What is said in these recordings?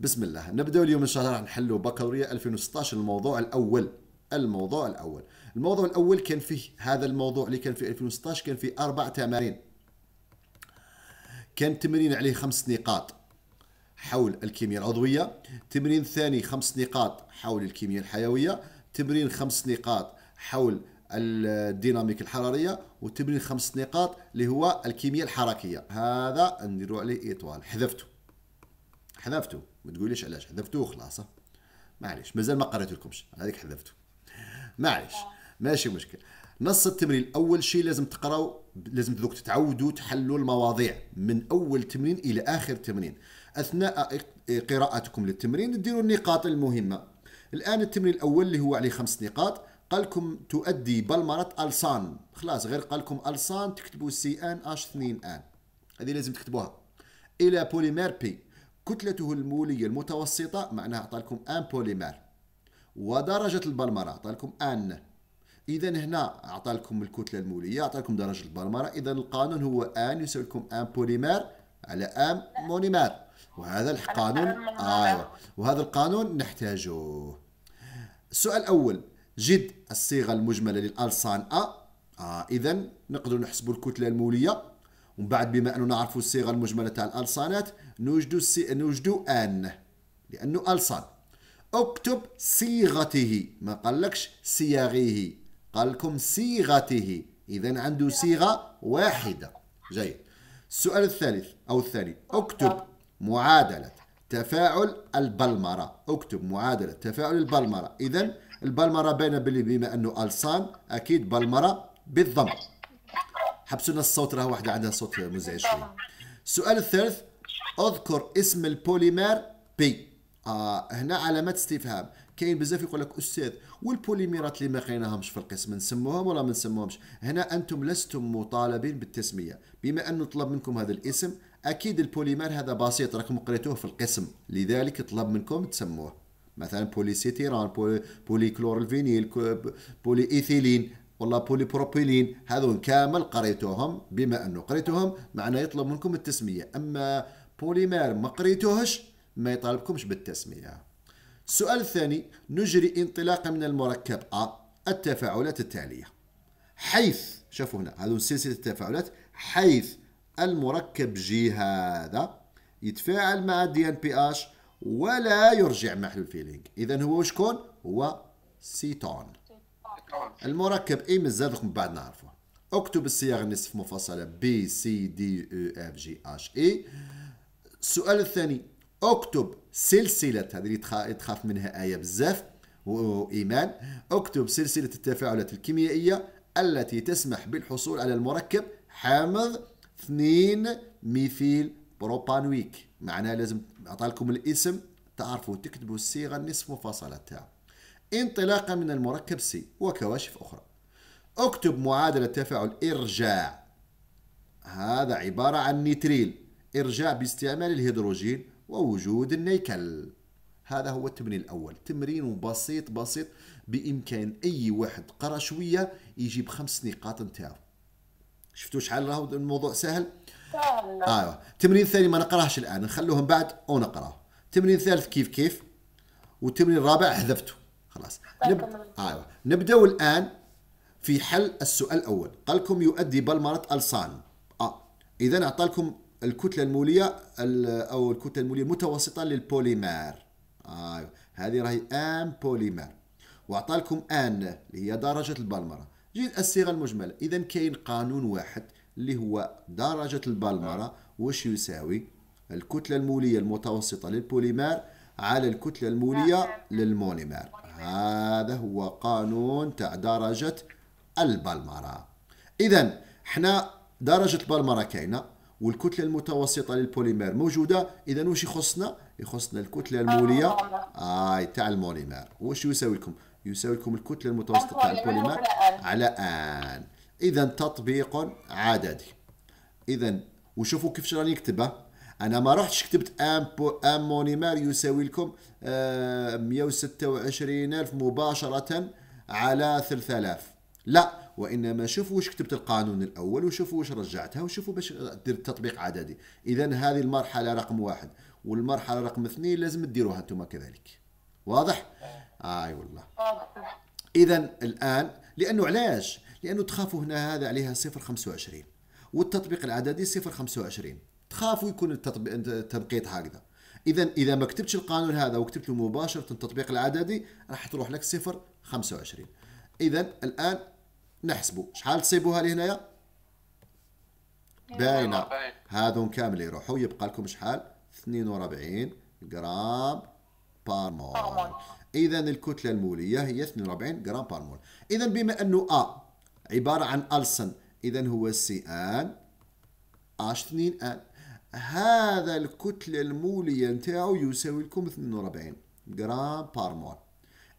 بسم الله نبدأ اليوم إن شاء الله راح نحلوا بكالوريا 2016 الموضوع الأول الموضوع الأول الموضوع الأول كان فيه هذا الموضوع اللي كان في 2016 كان فيه أربع تمارين كان تمرين عليه خمس نقاط حول الكيمياء العضوية تمرين ثاني خمس نقاط حول الكيمياء الحيوية تمرين خمس نقاط حول الديناميك الحراريه وتمرين خمس نقاط اللي هو الكيمياء الحركيه هذا نديروا عليه اطوال حذفته حذفته ما تقوليش علاش حذفتو وخلاص معليش مازال ما قريت لكمش هذيك حذفته معليش ماشي مشكل نص التمرين اول شيء لازم تقراو لازم ذوك تتعودوا تحلوا المواضيع من اول تمرين الى اخر تمرين اثناء قراءتكم للتمرين ديروا النقاط المهمه الان التمرين الاول اللي هو عليه خمس نقاط قالكم تؤدي بلمرة ألسان خلاص غير قالكم ألسان تكتبوا سي ان اش 2 ان هذه لازم تكتبوها الى بوليمير بي كتلته المولية المتوسطة معناها أعطى لكم أن بوليمر ودرجة البلمرة أعطى لكم أن إذا هنا أعطى لكم الكتلة المولية أعطى لكم درجة البلمرة إذا القانون هو أن يساوي لكم أن بوليمر على أن مونيمر وهذا القانون آه آيوة. وهذا القانون نحتاجه السؤال الأول جد الصيغة المجملة للألسان أ آه إذا نقدر نحسب الكتلة المولية ومن بعد بما أنه نعرفوا الصيغة المجملة تاع الالصانات نوجدوا السي... نوجدوا أن لأنه الصان اكتب صيغته ما قالكش صياغه قال لكم صيغته إذا عنده صيغة واحدة جيد السؤال الثالث أو الثاني اكتب معادلة تفاعل البلمرة اكتب معادلة تفاعل البلمرة إذا البلمرة بين بما أنه الصان أكيد بلمرة بالضم حبسوا لنا الصوت راه واحدة عندها صوت مزعج شوية السؤال الثالث اذكر اسم البوليمر بي آه هنا علامة استفهام كاين بزاف يقول لك استاذ والبوليميرات اللي ما لقيناهمش في القسم نسموهم ولا ما نسموهمش هنا انتم لستم مطالبين بالتسميه بما ان طلب منكم هذا الاسم اكيد البوليمر هذا بسيط راكم قريتوه في القسم لذلك طلب منكم تسموه مثلا بوليسيتيران بولي, بولي كلور الفينيل بولي ايثيلين بولي بروبيلين هذو كامل قريتوهم بما انه قريتوهم معناه يطلب منكم التسميه اما بوليمير ما قريتوهش ما يطالبكمش بالتسميه السؤال الثاني نجري انطلاقا من المركب أ التفاعلات التاليه حيث شوفوا هنا هذو سلسله التفاعلات حيث المركب جي هذا يتفاعل مع دي ان بي اش ولا يرجع محلول فيلينغ اذا هو شكون هو سيتون المركب اي ايمز زادكم بعد نعرفوه اكتب الصياغ النصف مفصلة بي سي دي او اف جي اش اي السؤال الثاني اكتب سلسلة هذه اللي تخاف منها آية بزاف وإيمان اكتب سلسلة التفاعلات الكيميائية التي تسمح بالحصول على المركب حامض 2 ميثيل بروبانويك معناها لازم أعطالكم الاسم تعرفوا تكتبوا الصيغة النصف مفصلة تاعو انطلاقا من المركب سي وكواشف أخرى اكتب معادلة تفاعل إرجاع هذا عبارة عن نيتريل إرجاع باستعمال الهيدروجين ووجود النيكل هذا هو التمرين الأول تمرين بسيط بسيط بإمكان أي واحد قرأ شوية يجيب خمس نقاط نتاعو شفتوا شحال راهو الموضوع سهل سهل اه تمرين ثاني ما نقراهش الان نخلوهم بعد ونقراه تمرين ثالث كيف كيف والتمرين الرابع حذفته خلاص طيب، نب... آه. أيوة. نبداو الان في حل السؤال الاول قال لكم يؤدي بالمرض الصان اه اذا اعطى لكم الكتله الموليه او الكتله الموليه المتوسطه للبوليمر آه. هذه راهي ان بوليمر واعطى لكم ان اللي هي درجه البلمره جيت الصيغه المجمله اذا كاين قانون واحد اللي هو درجه البلمره واش يساوي الكتله الموليه المتوسطه للبوليمر على الكتله الموليه نعم. للمونيمر هذا هو قانون تاع درجة البلمرة إذا حنا درجة البلمرة كاينة والكتلة المتوسطة للبوليمير موجودة إذا واش يخصنا؟ يخصنا الكتلة المولية آي آه، تاع الموليمير واش يساوي لكم؟ يساوي لكم الكتلة المتوسطة تاع البوليمير على آن إذا تطبيق عددي إذا وشوفوا كيفاش راني نكتبها انا ما رحتش كتبت ام بو ام مونيمار يساوي لكم 126000 آه، مباشره على 3000 لا وانما شوفوا واش كتبت القانون الاول وشوفوا واش رجعتها وشوفوا باش دير التطبيق عددي اذا هذه المرحله رقم واحد والمرحله رقم اثنين لازم تديروها انتم كذلك واضح اي آه والله اذا الان لانه علاش لانه تخافوا هنا هذا عليها 025 والتطبيق العددي 025 خافوا يكون التنقيط هكذا اذا اذا ما كتبتش القانون هذا وكتبت له مباشره التطبيق العددي راح تروح لك 0 25 اذا الان نحسبوا شحال تصيبوها لهنايا باينه هذون كامل يروحوا يبقى لكم شحال 42 غرام بار مول اذا الكتله الموليه هي 42 غرام بار مول اذا بما انه ا عباره عن السن اذا هو سي ان اش 2 ان هذا الكتلة المولية نتاعو يساوي لكم 42 جرام بار مول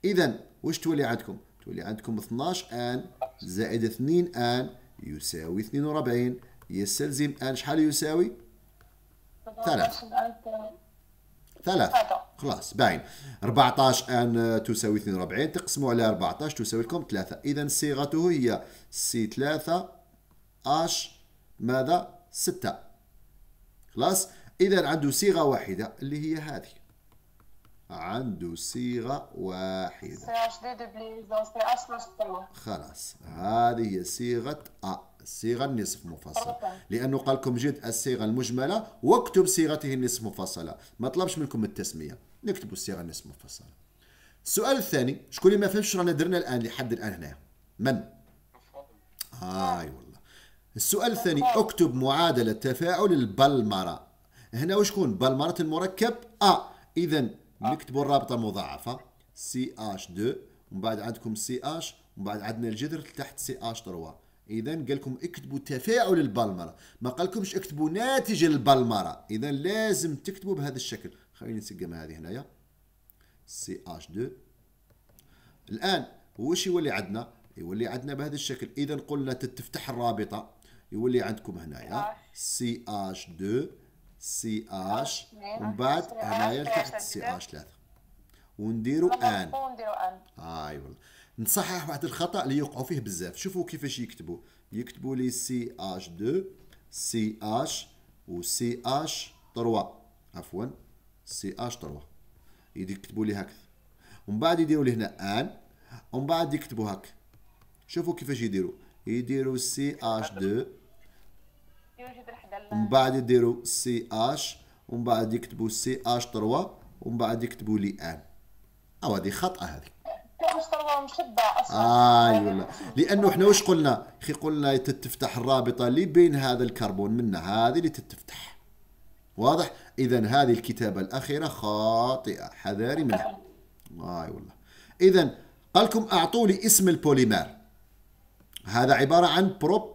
إذا واش تولي عندكم؟ تولي عندكم 12 ان زائد 2 ان يساوي 42 يستلزم ان شحال يساوي؟ ثلاث ثلاث خلاص باين 14 ان تساوي 42 تقسموا على 14 تساوي لكم 3 اذا صيغته هي سي 3 اش ماذا 6 خلاص اذا عنده صيغه واحده اللي هي هذه عنده صيغه واحده خلاص هذه هي صيغه ا الصيغه النصف مفصل لانه قال لكم جد الصيغه المجمله واكتب صيغته النصف مفصله ما طلبش منكم التسميه نكتبوا الصيغه النصف مفصله السؤال الثاني شكون اللي ما فهمش رانا درنا الان لحد الان هنا من والله السؤال الثاني اكتب معادلة تفاعل البلمرة هنا وشكون بلمرة المركب أ آه. إذا آه. نكتبوا الرابطة المضاعفة سي اش 2 ومن بعد عندكم سي اش ومن بعد عندنا الجذر تحت سي اش 3 إذا قال لكم اكتبوا تفاعل البلمرة ما قال لكمش اكتبوا ناتج البلمرة إذا لازم تكتبوا بهذا الشكل خليني نسقم هذه هنايا سي اش 2 الآن واش يولي عندنا؟ يولي عندنا بهذا الشكل إذا قلنا تتفتح الرابطة يولي عندكم هنايا آه. سي اش 2 سي اش آه، ومن بعد هنايا لتحت سي اش 3 ونديروا ان نديروا ان اي والله نصحح واحد الخطا اللي يوقعوا فيه بزاف شوفوا كيفاش يكتبوا يكتبوا لي سي اش 2 سي اش و سي اش 3 عفوا سي اش 3 يكتبوا لي هكذا ومن بعد يديروا لي هنا ان ومن بعد يكتبوا هك شوفوا كيفاش يديروا يديروا سي اش 2 ومن بعد يديروا سي اش ومن بعد يكتبوا سي اش 3 ومن بعد يكتبوا لي ان او هذه خطأ هذه آه، اي والله لانه احنا واش قلنا اخي قلنا تتفتح الرابطه اللي بين هذا الكربون من هذه اللي تتفتح واضح اذا هذه الكتابه الاخيره خاطئه حذاري منها اي والله اذا أيوة قال لكم اعطوا لي اسم البوليمر هذا عبارة عن بروب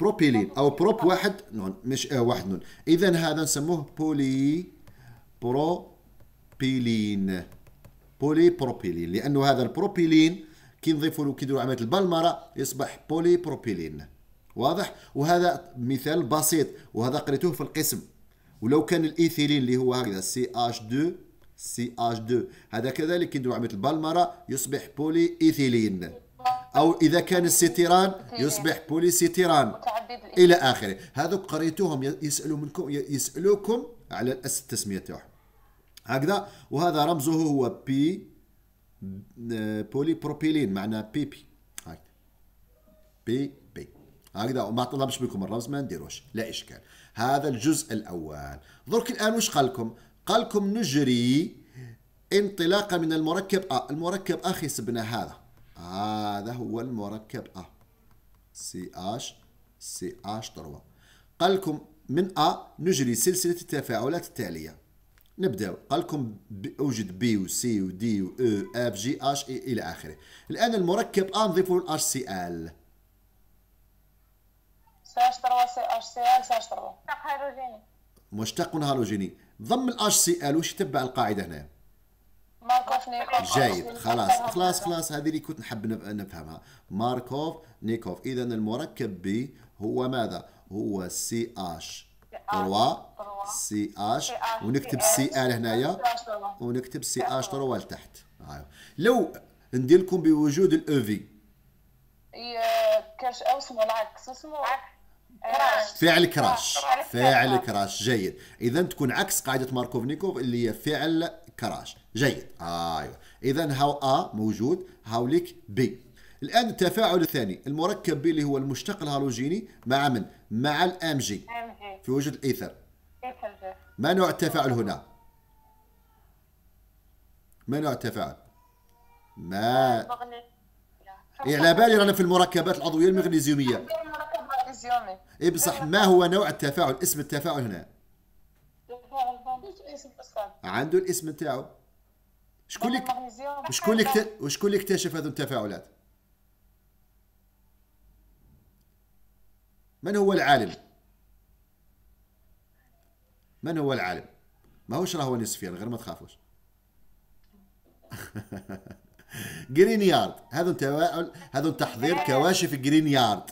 بروبيلين أو بروب واحد نون مش آه واحد نون إذا هذا نسموه بولي بروبيلين بولي بروبيلين لأنه هذا البروبيلين كي نضيفوا له كي يديروا عملية البلمرة يصبح بولي بروبيلين واضح وهذا مثال بسيط وهذا قريتوه في القسم ولو كان الايثيلين اللي هو هكذا سي اش 2 سي اش 2 هذا كذلك كي نديروا عمليه البلمره يصبح بولي ايثيلين أو إذا كان السيتيران يصبح بوليسيتيران إلى آخره هذوك قريتوهم يسألوا منكم يسألوكم على التسمية تاعهم هكذا وهذا رمزه هو بي بولي بروبيلين معناه بي بي بي بي هكذا وما طلبش بكم الرمز ما نديروش لا إشكال هذا الجزء الأول درك الآن واش قال لكم قال لكم نجري انطلاقا من المركب آه المركب أخي سبنا هذا هذا هو المركب أ آه. سي اش سي اش 3 قال لكم من أ نجري سلسلة التفاعلات التالية نبداو قال لكم اوجد بي وسي ودي و او اف جي اش الى اخره الان المركب ا نضيفوا الاش سي ال سي اش 3 سي اش سي 3 مشتق هالوجيني مشتق هالوجيني ضم الاش سي ال واش يتبع القاعده هنا ماركوف نيكوف جيد خلاص خلاص خلاص هذه اللي كنت نحب نفهمها ماركوف نيكوف اذا المركب بي هو ماذا هو سي اش 3 سي اش ونكتب سي ال هنايا ونكتب سي اش 3 لتحت أيوة. لو ندير لكم بوجود الاو في e كاش اسمه العكس اسمه فعل كراش فعل كراش جيد اذا تكون عكس قاعده ماركوفنيكوف اللي هي فعل كراش جيد ايوه اذا هاو ا موجود هاو ليك بي الان التفاعل الثاني المركب بي اللي هو المشتق الهالوجيني مع من مع الام جي في وجود الايثر ما نوع التفاعل هنا ما نوع التفاعل ما إيه على بالي رانا في المركبات العضويه المغنيزيوميه اي بصح ما هو نوع التفاعل اسم التفاعل هنا اسم عنده الاسم نتاعو شكون لك شكون لك وشكون اللي اكتشف هذو التفاعلات من هو العالم من هو العالم ما هوش راهو نسفيان غير ما تخافوش جرينيارد هذا تفاعل هذا تحضير آه. كواشف جرينيارد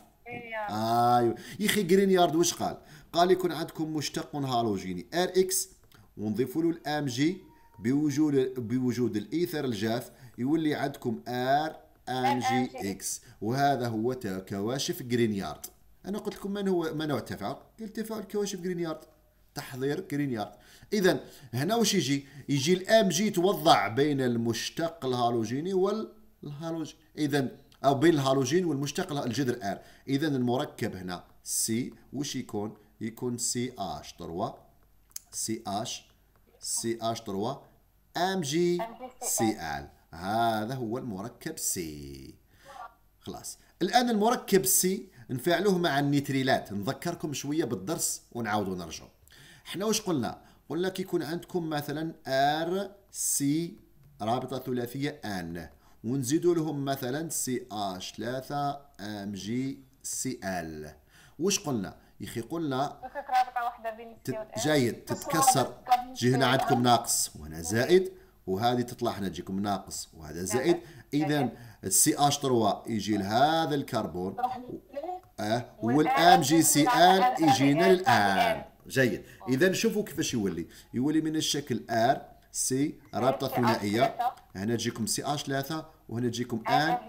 يا يخي جرينيارد واش قال؟ قال يكون عندكم مشتق هالوجيني ار اكس ونضيفوا له الام جي بوجود بوجود الايثر الجاف يولي عندكم ار ام جي اكس وهذا هو كواشف جرينيارد انا قلت لكم من هو ما نوع التفاعل؟ قلت تفاعل كواشف جرينيارد تحضير جرينيارد اذا هنا واش يجي؟ يجي الام جي توضع بين المشتق الهالوجيني والهالوجيني اذا او بين الهالوجين والمشتق الجذر ار اذا المركب هنا سي وش يكون يكون سي اش 3 سي اش سي اش 3 ام جي سي ال هذا هو المركب سي خلاص الان المركب سي نفعلوه مع النيتريلات نذكركم شويه بالدرس ونعاودوا نرجعوا حنا واش قلنا قلنا كيكون عندكم مثلا ار سي رابطه ثلاثيه ان ونزيدوا لهم مثلا سي اش 3 ام جي سي ال واش قلنا يخي قلنا جيد تتكسر تجي هنا يعني عندكم ناقص وهنا زائد وهذه تطلع هنا تجيكم ناقص وهذا زائد اذا السي اش 3 يجي لهذا الكربون اه والام جي سي ال يجينا الان جيد اذا شوفوا كيفاش يولي يولي من الشكل ار سي رابطه يعني إيه؟ ثنائيه هنا تجيكم سي اش إيه 3 وهنا تجيكم ان آه، آه،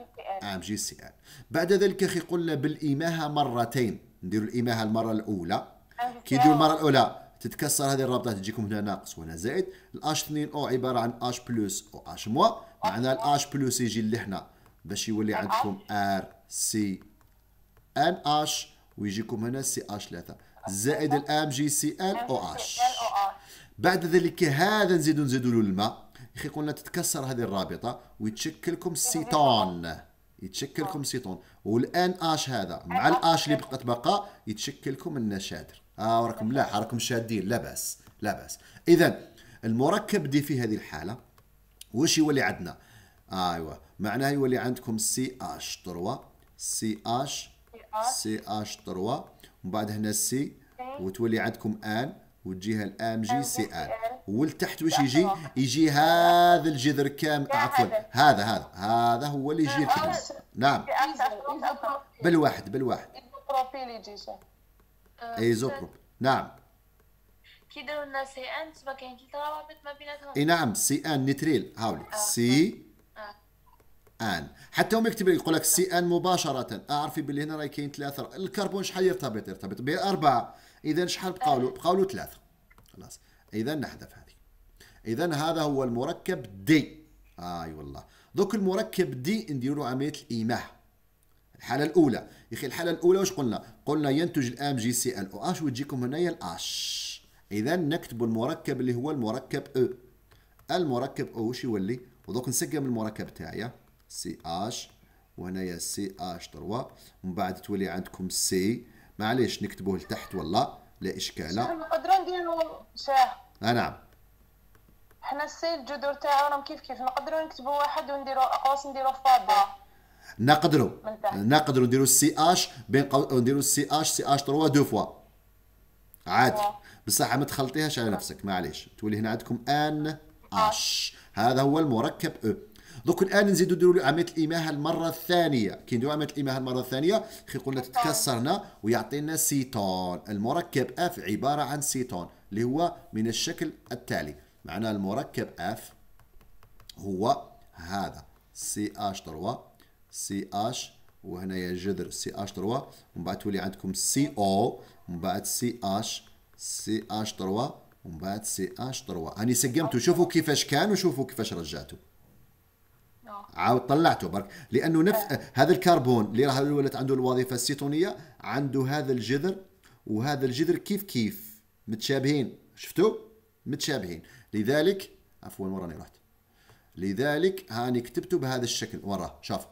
إيه. ام جي سي ان بعد ذلك اخي قلنا بالايماها مرتين نديروا الايماها المره الاولى آه، كي يديروا المره الاولى تتكسر هذه الرابطه تجيكم هنا ناقص وهنا زائد الاش 2 او عباره عن اش بلس او اش موا معناها الاش بلس يجي لهنا باش يولي عندكم ار سي ان اش ويجيكم هنا سي اش 3 زائد الام جي سي ان او اش بعد ذلك هذا نزيدو نزيدو له الماء اخي قلنا تتكسر هذه الرابطه ويتشكلكم السيتون يتشكلكم السيتون والان اش هذا مع الاش اللي بقت بقى يتشكلكم النشادر اه راكم لا راكم شادين لا باس لا باس اذا المركب دي في هذه الحاله واش يولي عندنا آه ايوا معناه يولي عندكم سي اش 3 سي اش سي اش 3 ومن بعد هنا سي إيه. وتولي عندكم ان وتجيها الام جي سي ال والتحت واش يجي؟ أيوة. يجي هذا الجذر كامل عفوا هذا هذا هذا هو اللي يجي الكتله نعم بالواحد بالواحد ايزوبروبيل يجي آه، ايزوبروب نعم كي داروا لنا سي ان تبقى كاين ثلاث روابط ما بيناتهم اي نعم سي ان نيتريل هاولي آه، سي ان حتى هم يكتب يقول لك سي ان مباشره اعرفي باللي هنا راهي كاين ثلاثه الكربون شحال يرتبط يرتبط باربعه اذا شحال بقاو له آه. بقاو له ثلاثه خلاص اذا نحذف هذه اذا هذا هو المركب دي اي آه والله دوك المركب دي نديروا عمليه الايماء الحاله الاولى يا اخي الحاله الاولى واش قلنا قلنا ينتج الام جي سي ال او اش وتجيكم هنايا الاش اذا نكتب المركب اللي هو المركب او e. المركب او واش يولي ودوك نسقم المركب تاعي سي اش وهنايا سي اش 3 من بعد تولي عندكم سي معليش نكتبوه لتحت ولا لا اشكال لا نقدروا نديروا شاه اه نعم حنا السي الجذور تاعهم راهم كيف كيف نقدروا نكتبوا واحد ونديروا اقواس نديروا فاضه نقدروا نقدروا نديروا السي اش بين قو... نديروا السي اش سي اش 3 دو فوا عادي بصح ما تخلطيهاش على نفسك معليش تولي هنا عندكم ان اش هذا هو المركب او دوك الان نزيدو نديرو له عمليه الامهه المره الثانيه كي نديرو عمليه الامهه المره الثانيه كي قلنا تتكسرنا طيب. ويعطينا سيتون المركب اف عباره عن سيتون اللي هو من الشكل التالي معناه المركب اف هو هذا سي اش 3 سي اش وهنايا جذر سي اش 3 ومن بعد تولي عندكم سي او ومن بعد سي اش سي اش 3 ومن بعد سي اش 3 هاني سقمتو شوفوا كيفاش كان وشوفوا كيفاش رجعتو آه. عاود طلعته برك لانه نفس آه. هذا الكربون اللي راه ولات عنده الوظيفه السيتونيه عنده هذا الجذر وهذا الجذر كيف كيف متشابهين شفتوا متشابهين لذلك عفوا وراني رحت لذلك هاني كتبته بهذا الشكل وراه شاف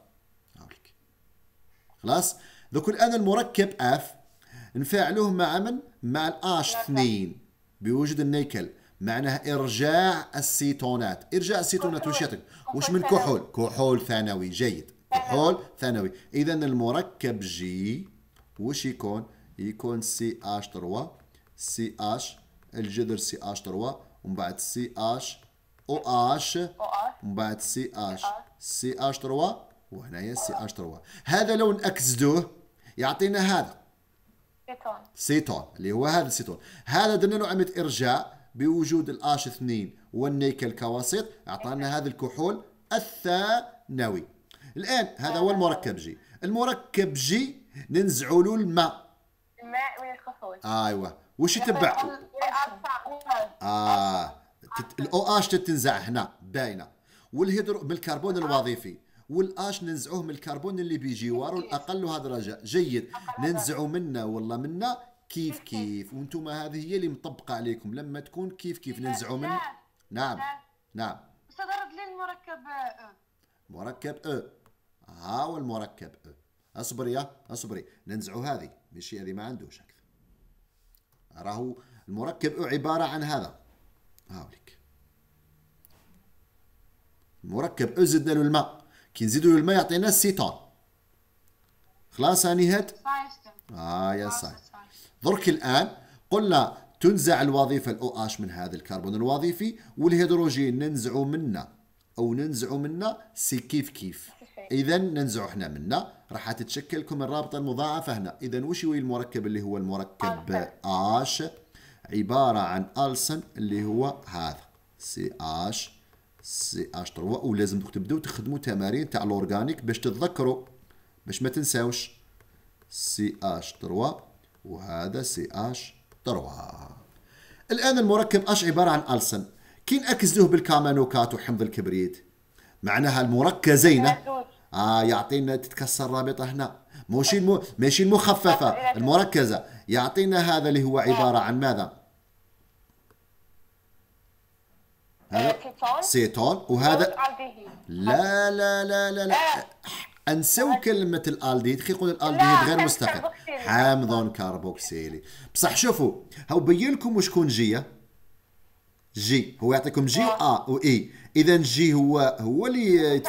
خلاص دوك الان المركب اف نفعلوه مع من مع الاش 2 بوجود النيكل معناه ارجاع السيتونات ارجاع السيتونات وش يعطيك وش من كحول كحول ثانوي جيد كحول ثانوي اذا المركب جي وش يكون يكون سي اش 3 سي اش الجذر سي اش 3 ومن بعد سي اش او اش ومن بعد سي اش سي اش 3 وهنايا سي اش 3 هذا لو نأكسدوه يعطينا هذا سيتون اللي هو هذا السيتون هذا درنا له عمليه ارجاع بوجود الاش 2 والنيكل كوسيط اعطانا هذا الكحول الثانوي الان هذا هو المركب جي المركب جي ننزعوا له الماء الماء من الكحول ايوه وش يتبع اه الاو اش تتنزع هنا باينه والهيدرو من الكربون الوظيفي والاش ننزعوه من الكربون اللي بيجي وارو الاقل هذا جيد ننزعوا منه والله منه كيف كيف وانتم هذه هي اللي مطبقه عليكم لما تكون كيف كيف ننزعوا من نعم نعم استاذ رد لي المركب ا مركب أ ها هو المركب أ اصبري يا اصبري ننزعوا هذه ماشي هذه ما عندوش اكثر راهو المركب أ عباره عن هذا هاوليك المركب أ زدنا له الماء كي نزيدوا له الماء يعطينا سيتون خلاص هاني آه يا صاحبي آه، درك الآن قلنا تنزع الوظيفة الأو أش من هذا الكربون الوظيفي والهيدروجين ننزعه منا أو ننزعه منا سي كيف كيف إذا ننزعه احنا منا راح تتشكل لكم الرابطة المضاعفة هنا إذا وش هو المركب اللي هو المركب آش عبارة عن ألسن اللي هو هذا سي اش سي اش 3 ولازم تبداو تخدموا تمارين تاع الأورغانيك باش تتذكروا باش ما تنساوش سي اش 3 وهذا سي اش 3 الآن المركب اش عبارة عن ألسن كي نأكزوه بالكامانوكات وحمض الكبريت معناها المركزين آه يعطينا تتكسر رابطة هنا ماشي المو... ماشي المخففة المركزة يعطينا هذا اللي هو عبارة عن ماذا؟ هذا سيتون وهذا لا لا لا لا لا نساو كلمه الالديد كي يقول الالديد غير مستقر حامض كربوكسيلي بصح شوفوا هو بين لكم وشكون جيه جي هو يعطيكم جي ا آه، و اي اذا جي هو هو اللي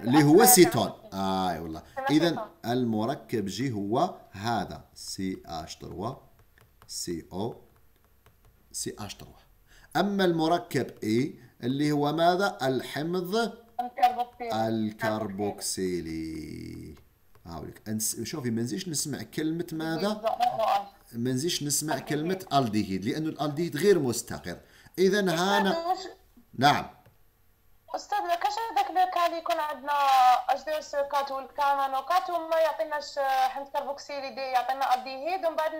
اللي هو سيتون آه، اي آه والله اذا المركب جي هو هذا سي اش 3 سي او سي اش 3 اما المركب اي اللي هو ماذا الحمض الكربوكسيلي الكربوكسيلي هاوليك شوفي ما نزيدش نسمع كلمة ماذا ما نزيدش نسمع كلمة الديهيد لأنه الالديهيد غير مستقر إذا هانا نعم استاذ كاش هذاك لو اللي يكون عندنا اش دي اس كات والكامانوكات وما يعطيناش حمض كربوكسيلي دي يعطينا الديهيد ومن بعد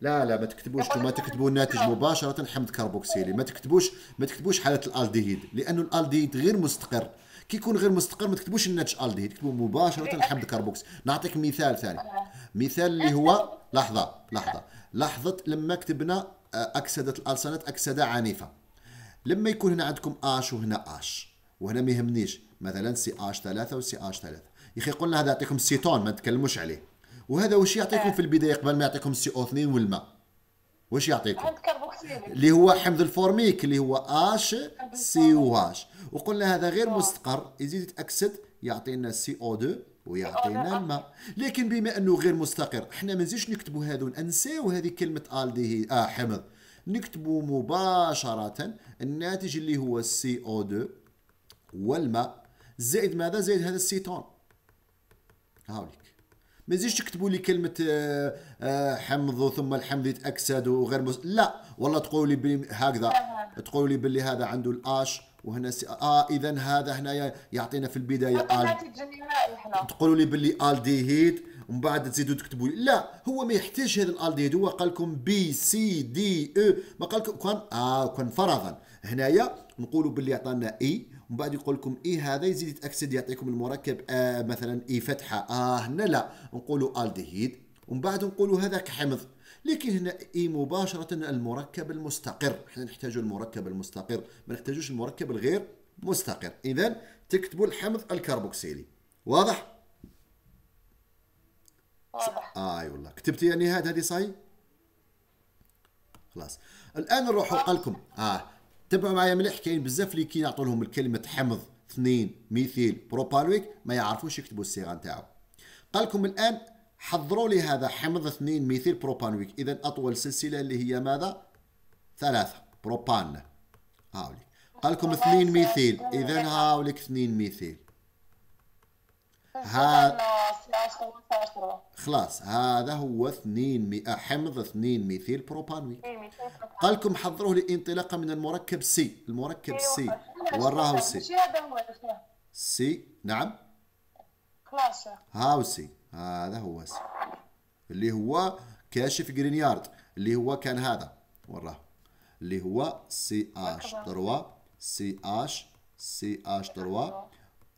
لا لا ما تكتبوش ما تكتبوا الناتج مباشره حمض كربوكسيلي ما تكتبوش ما تكتبوش حاله الالدهيد لانه الالدهيد غير مستقر كي يكون غير مستقر ما تكتبوش الناتج الدهيد تكتبوا مباشره إيه، حمض كربوكس نعطيك مثال ثاني آه. مثال اللي هو لحظه لحظه لحظه لما كتبنا آه، اكسده الالسنات اكسده عنيفه لما يكون هنا عندكم اش وهنا اش وهنا ما يهمنيش مثلا سي اش 3 وسي اش 3 يا اخي قلنا هذا يعطيكم سيتون ما نتكلموش عليه وهذا واش يعطيكم آه. في البدايه قبل ما يعطيكم السي او 2 والماء واش يعطيكم حمض اللي هو حمض الفورميك اللي هو اش سي او اش وقلنا هذا غير آه. مستقر يزيد يتاكسد يعطينا سي او 2 ويعطينا الماء لكن بما انه غير مستقر احنا ما نزيدش نكتبوا هذو انساو هذه كلمه الدهي اه حمض نكتبوا مباشره الناتج اللي هو السي او 2 والماء زائد ماذا زائد هذا السيتون هاوليك ما يزيدش تكتبوا لي كلمه آه، آه، حمض ثم الحمض يتاكسد وغير مس... لا والله تقولوا لي بلي هكذا تقولوا لي بلي هذا عنده الاش وهنا سي... اه اذا هذا هنا يعطينا في البدايه ال تقولوا لي باللي الديهيد ومن بعد تزيدوا تكتبوا لي لا هو ما يحتاج هذا الالديهيد هو قال لكم بي سي دي او ما قال لكم كان اه كان فرضا هنايا نقولوا باللي عطانا اي e، ومن بعد يقول لكم اي هذا يزيد يتاكسد يعطيكم المركب آه مثلا اي فتحه اه هنا لا نقولوا الدهيد ومن بعد نقولوا هذاك حمض لكن هنا اي مباشره المركب المستقر احنا نحتاج المركب المستقر ما نحتاجوش المركب الغير مستقر اذا تكتبوا الحمض الكربوكسيلي واضح واضح آه، اي والله كتبتي يعني هذه صاي خلاص الان نروحوا لكم اه تبعوا معايا مليح كاين بزاف اللي كي نعطوا لهم الكلمه حمض اثنين ميثيل بروبالويك ما يعرفوش يكتبوا الصيغه نتاعو قال لكم الان حضروا لي هذا حمض اثنين ميثيل بروبانويك اذا اطول سلسله اللي هي ماذا ثلاثه بروبان هاولي قال لكم اثنين ميثيل اذا هاوليك اثنين ميثيل ها... خلاص هذا هو 200 آه، حمض 2 ميثيل بروبانويل قال لكم حضروه لانطلاقا من المركب سي المركب أيوة، سي وراه سي سي نعم خلاص هاو سي هذا هو سي اللي هو كاشف جرينيارد اللي هو كان هذا وراه اللي هو سي اش 3 سي اش سي اش 3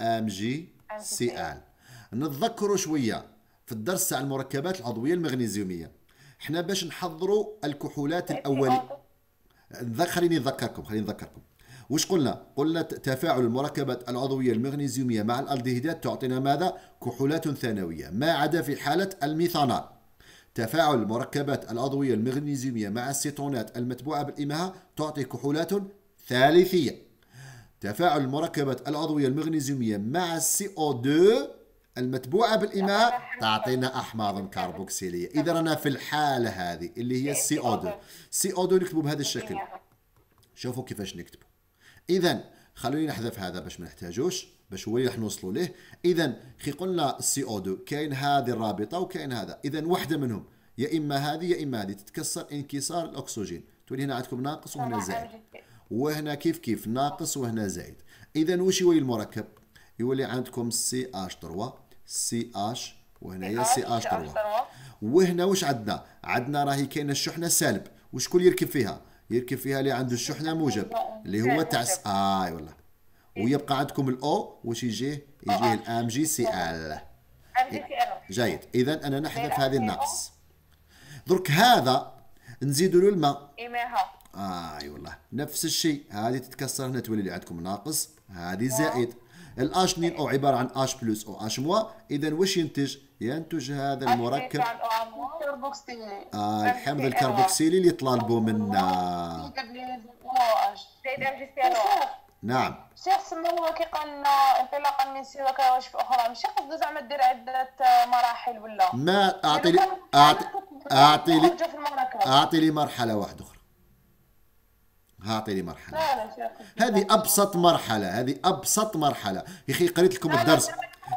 ام جي سي ال نتذكروا شويه في الدرس تاع المركبات العضويه المغنيزيوميه احنا باش نحضروا الكحولات الاوليه خليني نذكركم خليني نذكركم وش قلنا؟ قلنا تفاعل المركبات العضوية المغنيزيومية مع الألدهيدات تعطينا ماذا؟ كحولات ثانوية ما عدا في حالة الميثانال تفاعل المركبات العضوية المغنيزيومية مع السيتونات المتبوعة بالامها تعطي كحولات ثالثية تفاعل المركبات العضوية المغنيزيومية مع السي CO2 المتبوعة بالإماء تعطينا أحماض كربوكسيلية إذا رانا في الحالة هذه اللي هي السي أو 2 سي أو 2 نكتبه بهذا الشكل شوفوا كيفاش نكتبه إذا خلوني نحذف هذا باش ما نحتاجوش باش هو اللي راح نوصلوا ليه إذا كي قلنا السي أو 2 كاين هذه الرابطة وكاين هذا إذا واحدة منهم يا إما هذه يا إما هذه تتكسر انكسار الأكسجين تولي هنا عندكم ناقص وهنا زائد وهنا كيف كيف ناقص وهنا زائد إذا وش يولي المركب يولي عندكم سي اش 3 سي اش وهنايا سي اش 3 وهنا واش عندنا عندنا راهي كاينه الشحنه سالب وشكون يركب فيها يركب فيها اللي عنده الشحنه موجب اللي هو تاع آه اي والله إيه. ويبقى عندكم الاو واش يجيه يجيه الام جي سي ال إيه. جيد اذا انا نحذف هذه الناقص درك هذا نزيدوا له الماء اي والله نفس الشيء هذه تتكسر هنا تولي اللي عندكم ناقص هذه زائد الاش 2 او عباره عن اش بلس او اش موا اذا وش ينتج؟ ينتج هذا المركب آه الحمض الكربوكسيلي اللي طلبوا منا نعم شيخ كي قالنا انطلاقا من سواك وشف اخرى ماشي قصدو زعما دير عده مراحل ولا ما اعطي لي يعني اعطي اعطي لي اعطي لي مرحله واحده لي مرحله هذه ابسط مرحله هذه ابسط مرحله يا اخي قريت لكم الدرس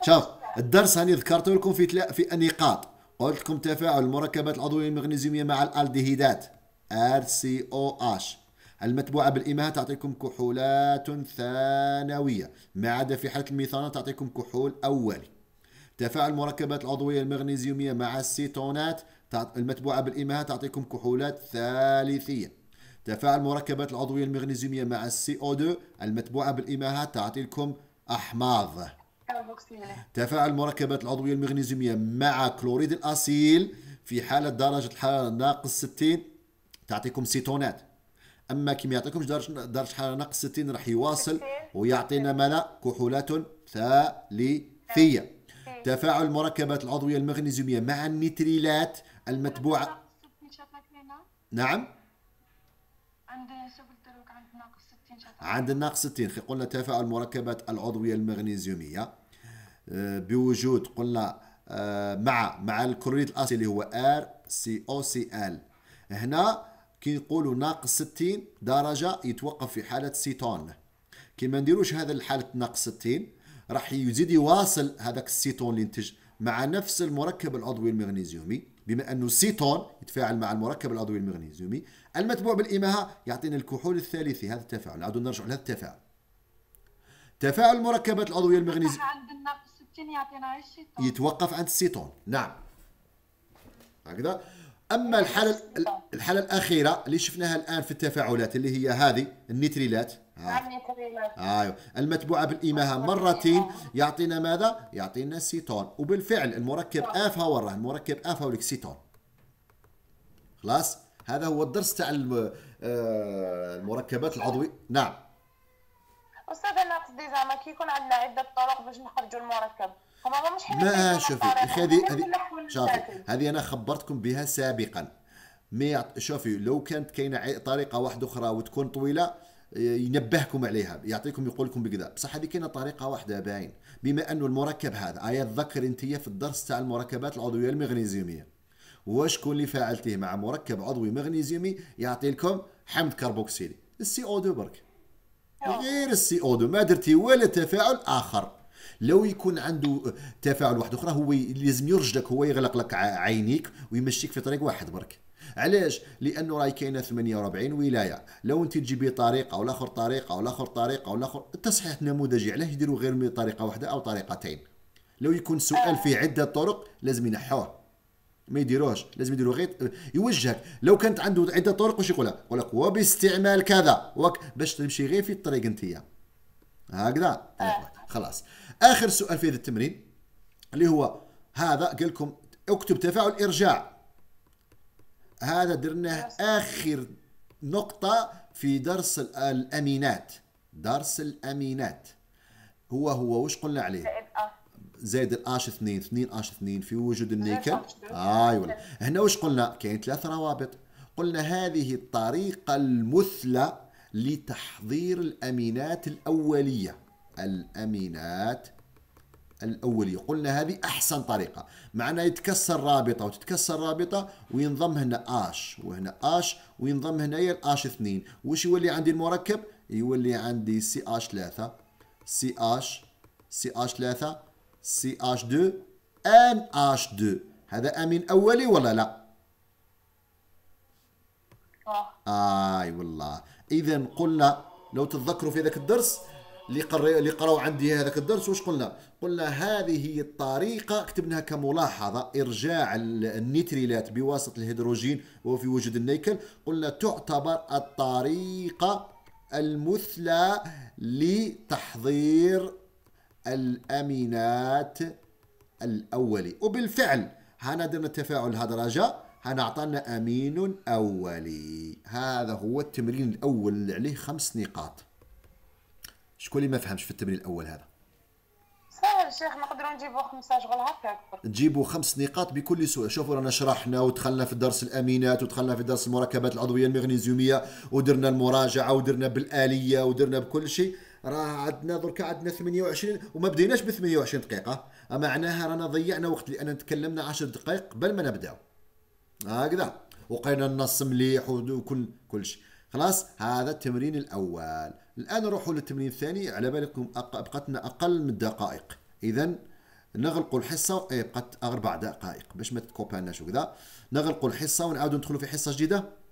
شوف الدرس هاني ذكرته لكم في في النقاط قلت لكم تفاعل المركبات العضويه المغنيزيوميه مع الألديهيدات ار سي او اش المتبوعة بالإماء تعطيكم كحولات ثانوية ما عدا في حالة الميثانة تعطيكم كحول أولي تفاعل المركبات العضوية المغنيزيومية مع السيتونات المتبوعة بالإماء تعطيكم كحولات ثالثية تفاعل مركبات العضوية المغنيزيومية مع السي او 2 المتبوعة بالإماهات تعطي لكم أحماض تفاعل مركبات العضوية المغنيزيومية مع كلوريد الأصيل في حالة درجة الحرارة ناقص 60 تعطيكم سيتونات اما كي ما يعطيكمش درجه درجه حراره ناقص 60 راح يواصل ويعطينا ماذا كحولات ثالثيه تفاعل المركبات العضويه المغنيزيوميه مع النيتريلات المتبوعه نعم عندنا ناقص 60 شطر عندنا ناقص 60 قلنا تفاعل المركبات العضويه المغنيزيوميه آه، بوجود قلنا آه، مع مع الكلوريد الاصلي اللي هو ار سي او سي ال هنا كي نقولوا ناقص 60 درجه يتوقف في حاله سيتون كي ما نديروش هذا الحاله ناقص 60 راح يزيد يواصل هذاك السيتون اللي ينتج مع نفس المركب العضوي المغنيزيومي بما انه سيتون يتفاعل مع المركب العضوي المغنيزيومي المتبوع بالاماهه يعطينا الكحول الثالثي هذا التفاعل عاد نرجع لهذا التفاعل تفاعل المركبات العضويه المغنيزيوم عندنا في 60 يعطينا يتوقف عند السيتون نعم هكذا اما الحاله الحاله الاخيره اللي شفناها الان في التفاعلات اللي هي هذه النيتريلات آه. ايوه المتبوعه بالإماهة مرتين يعطينا ماذا؟ يعطينا السيتون وبالفعل المركب آفا آه وراه المركب آفا آه سيتون خلاص هذا هو الدرس تاع المركبات العضوي نعم استاذ انا قصدي زعما كي يكون عندنا عده طرق باش نخرجوا المركب ما لا شوفي هذه هذه شوفي هذه انا خبرتكم بها سابقا مي شوفي لو كانت كاينه طريقه واحده اخرى وتكون طويله آه، ينبهكم عليها يعطيكم يقول لكم بكذا بصح هذه كاينه طريقه واحده باين بما انه المركب هذا ايا تذكر انت في الدرس تاع المركبات العضويه المغنيزيوميه وشكون اللي فعلتيه مع مركب عضوي مغنيزيومي يعطي لكم حمض كربوكسيلي السي او دو برك غير السي او دو ما درتي ولا تفاعل اخر لو يكون عنده تفاعل واحد اخرى هو لازم يرجلك هو يغلق لك عينيك ويمشيك في طريق واحد برك علاش لانه راهي كاينه 48 ولايه لو انت تجيبي طريقه او لاخر طريقه او لاخر طريقه او لاخر التصحيح النموذجي علاش يديروا غير من طريقه واحده او طريقتين لو يكون سؤال فيه عده طرق لازم ينحوه ما يديروهش لازم يديروا غير يوجهك لو كانت عنده عده طرق واش يقولها يقول لك وباستعمال كذا وك باش تمشي غير في الطريق انت هكذا آه. خلاص اخر سؤال في هذا التمرين اللي هو هذا قال لكم اكتب تفاعل ارجاع هذا درناه اخر نقطه في درس الامينات درس الامينات هو هو واش قلنا عليه زائد الاش 2 2 اش 2 في وجود النيكل ايوا هنا واش قلنا كاين ثلاث روابط قلنا هذه الطريقه المثلى لتحضير الامينات الاوليه الأمينات الأولية قلنا هذه أحسن طريقة معنا يتكسر رابطة وتتكسر رابطة وينضم هنا اش وهنا اش وينضم هنايا الاش 2 وش يولي عندي المركب يولي عندي سي اش 3 سي اش سي اش 3 سي اش 2 ان اش 2 هذا امين اولي ولا لا؟ آه. اي والله اذا قلنا لو تتذكروا في ذاك الدرس اللي قرأ اللي قراو عندي هذاك الدرس واش قلنا؟ قلنا هذه الطريقة كتبناها كملاحظة إرجاع النيتريلات بواسطة الهيدروجين وفي وجود النيكل قلنا تعتبر الطريقة المثلى لتحضير الأمينات الأولي وبالفعل هنا درنا تفاعل هدرجة هنا أعطانا أمين أولي هذا هو التمرين الأول اللي عليه خمس نقاط شكون اللي ما فهمش في التمرين الاول هذا ساهل شيخ نقدروا نجيبوا خمسه شغل هكاك نجيبوا خمس نقاط بكل سهوله شوفوا رانا شرحنا ودخلنا في درس الامينات ودخلنا في درس المركبات العضويه المغنيزيوميه ودرنا المراجعه ودرنا بالاليه ودرنا بكل شيء راه عندنا دركا عندنا 28 وما بديناش ب 28 دقيقه معناها رانا ضيعنا وقت لان تكلمنا 10 دقائق قبل ما نبداو هكذا وقينا النص مليح وكل كل شيء خلاص هذا التمرين الاول الان نروحوا للتمرين الثاني على بالكم بقت لنا اقل من دقائق اذا نغلقوا الحصه إيه، بقت اربع دقائق باش ما تكوبانش وكذا نغلقوا الحصه ونعاودوا ندخلوا في حصه جديده